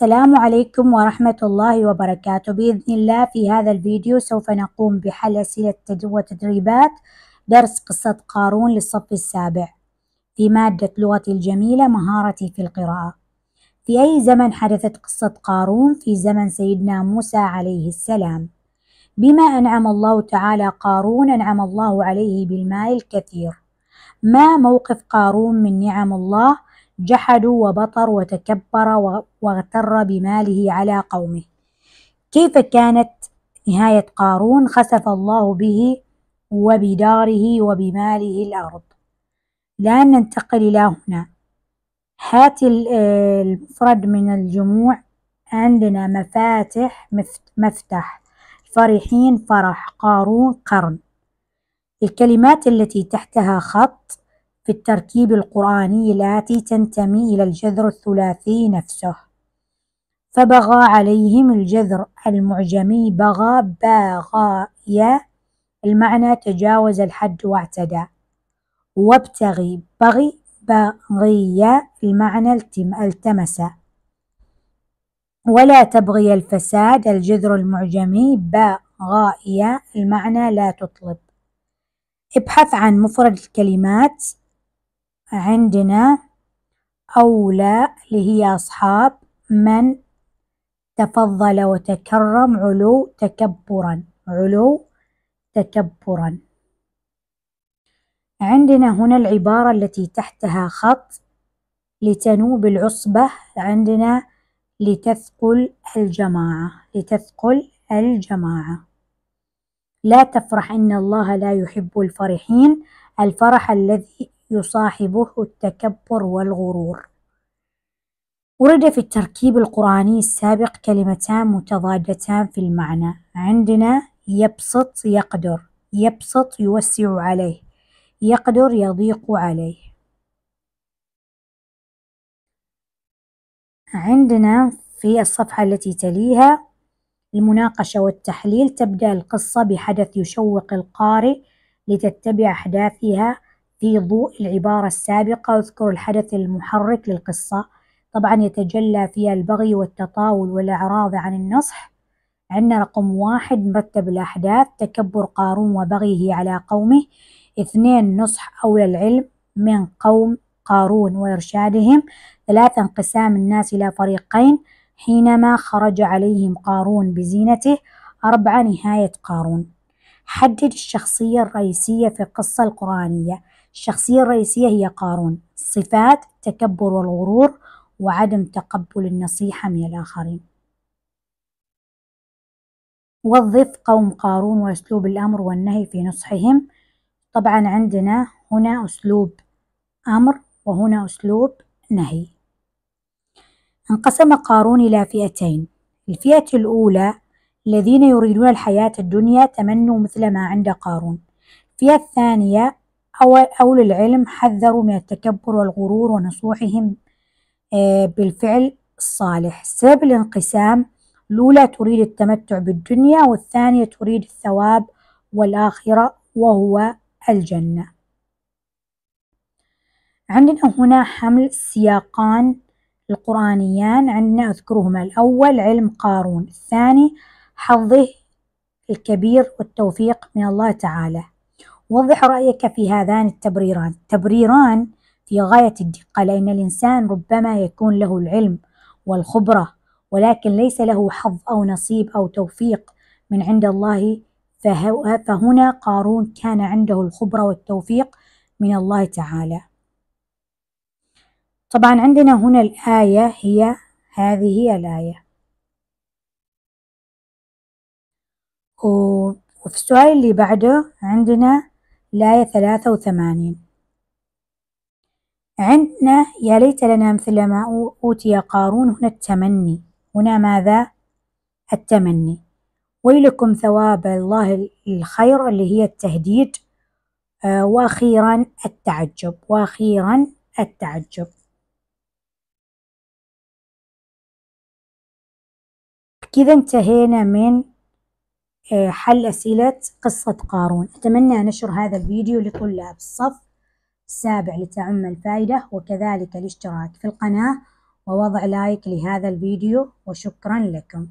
السلام عليكم ورحمة الله وبركاته بإذن الله في هذا الفيديو سوف نقوم بحل أسئلة وتدريبات درس قصة قارون للصف السابع في مادة لغتي الجميلة مهارتي في القراءة في أي زمن حدثت قصة قارون في زمن سيدنا موسى عليه السلام بما أنعم الله تعالى قارون أنعم الله عليه بالمال الكثير ما موقف قارون من نعم الله؟ جحدوا وبطر وتكبر واغتر بماله على قومه كيف كانت نهاية قارون خسف الله به وبداره وبماله الأرض الآن ننتقل إلى هنا هات المفرد من الجموع عندنا مفاتح مفتح فرحين فرح قارون قرن الكلمات التي تحتها خط في التركيب القرآني التي تنتمي إلى الجذر الثلاثي نفسه فبغى عليهم الجذر المعجمي بغى باغايا المعنى تجاوز الحد واعتدى وابتغي بغي بغي المعنى التمس ولا تبغي الفساد الجذر المعجمي بغايا المعنى لا تطلب ابحث عن مفرد الكلمات عندنا أولى اللي هي أصحاب من تفضل وتكرم علو تكبرا علو تكبرا عندنا هنا العبارة التي تحتها خط لتنوب العصبة عندنا لتثقل الجماعة لتثقل الجماعة لا تفرح إن الله لا يحب الفرحين الفرح الذي يصاحبه التكبر والغرور ورد في التركيب القرآني السابق كلمتان متضادتان في المعنى عندنا يبسط يقدر يبسط يوسع عليه يقدر يضيق عليه عندنا في الصفحة التي تليها المناقشة والتحليل تبدأ القصة بحدث يشوق القارئ لتتبع أحداثها في ضوء العبارة السابقة اذكر الحدث المحرك للقصة طبعا يتجلى فيها البغي والتطاول والإعراض عن النصح عندنا رقم واحد مرتب الأحداث تكبر قارون وبغيه على قومه اثنين نصح أولى العلم من قوم قارون وإرشادهم ثلاثة انقسام الناس إلى فريقين حينما خرج عليهم قارون بزينته أربعة نهاية قارون حدد الشخصية الرئيسية في القصة القرآنية الشخصية الرئيسية هي قارون صفات التكبر والغرور وعدم تقبل النصيحة من الآخرين وظف قوم قارون وأسلوب الأمر والنهي في نصحهم طبعا عندنا هنا أسلوب أمر وهنا أسلوب نهي انقسم قارون إلى فئتين الفئة الأولى الذين يريدون الحياة الدنيا تمنوا مثل ما عند قارون الفئة الثانية أول العلم حذروا من التكبر والغرور ونصوحهم آه، بالفعل الصالح سبب الانقسام الأولى تريد التمتع بالدنيا والثانية تريد الثواب والآخرة وهو الجنة عندنا هنا حمل سياقان القرآنيان عندنا أذكرهما الأول علم قارون الثاني حظه الكبير والتوفيق من الله تعالى وضح رأيك في هذان التبريران تبريران في غاية الدقة لأن الإنسان ربما يكون له العلم والخبرة ولكن ليس له حظ أو نصيب أو توفيق من عند الله فهنا قارون كان عنده الخبرة والتوفيق من الله تعالى طبعا عندنا هنا الآية هي هذه الآية وفي السؤال اللي بعده عندنا الآية ثلاثة وثمانين عندنا يا ليت لنا مثل ما أوتي قارون هنا التمني هنا ماذا؟ التمني ويلكم ثواب الله الخير اللي هي التهديد آه وأخيرا التعجب وأخيرا التعجب كذا انتهينا من آه، حل أسئلة قصة قارون أتمنى نشر هذا الفيديو لطلاب الصف السابع لتعم الفائدة وكذلك الاشتراك في القناة ووضع لايك لهذا الفيديو وشكرا لكم